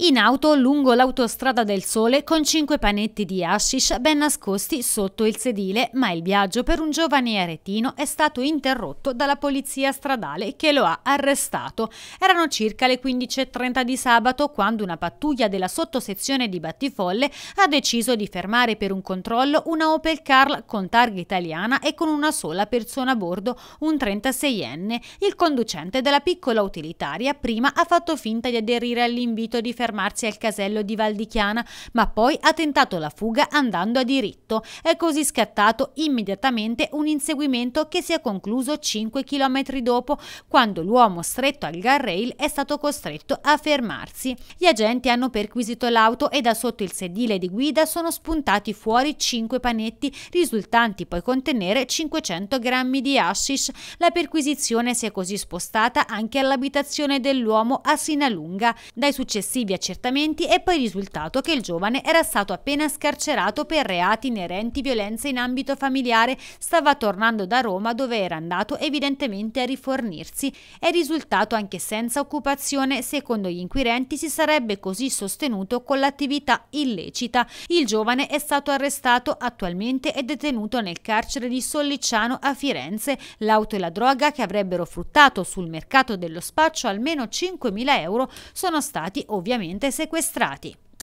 In auto lungo l'autostrada del sole con cinque panetti di hashish ben nascosti sotto il sedile, ma il viaggio per un giovane aretino è stato interrotto dalla polizia stradale che lo ha arrestato. Erano circa le 15.30 di sabato quando una pattuglia della sottosezione di Battifolle ha deciso di fermare per un controllo una Opel Carl con targa italiana e con una sola persona a bordo, un 36enne. Il conducente della piccola utilitaria prima ha fatto finta di aderire all'invito di fermare fermarsi al casello di Valdichiana, ma poi ha tentato la fuga andando a diritto. È così scattato immediatamente un inseguimento che si è concluso 5 km dopo, quando l'uomo stretto al garrail è stato costretto a fermarsi. Gli agenti hanno perquisito l'auto e da sotto il sedile di guida sono spuntati fuori 5 panetti, risultanti poi contenere 500 grammi di hashish. La perquisizione si è così spostata anche all'abitazione dell'uomo a Sinalunga. Dai successivi accertamenti è poi risultato che il giovane era stato appena scarcerato per reati inerenti violenza in ambito familiare, stava tornando da Roma dove era andato evidentemente a rifornirsi. È risultato anche senza occupazione, secondo gli inquirenti si sarebbe così sostenuto con l'attività illecita. Il giovane è stato arrestato, attualmente è detenuto nel carcere di Solliciano a Firenze. L'auto e la droga che avrebbero fruttato sul mercato dello spaccio almeno 5.000 euro sono stati ovviamente completamente sequestrati.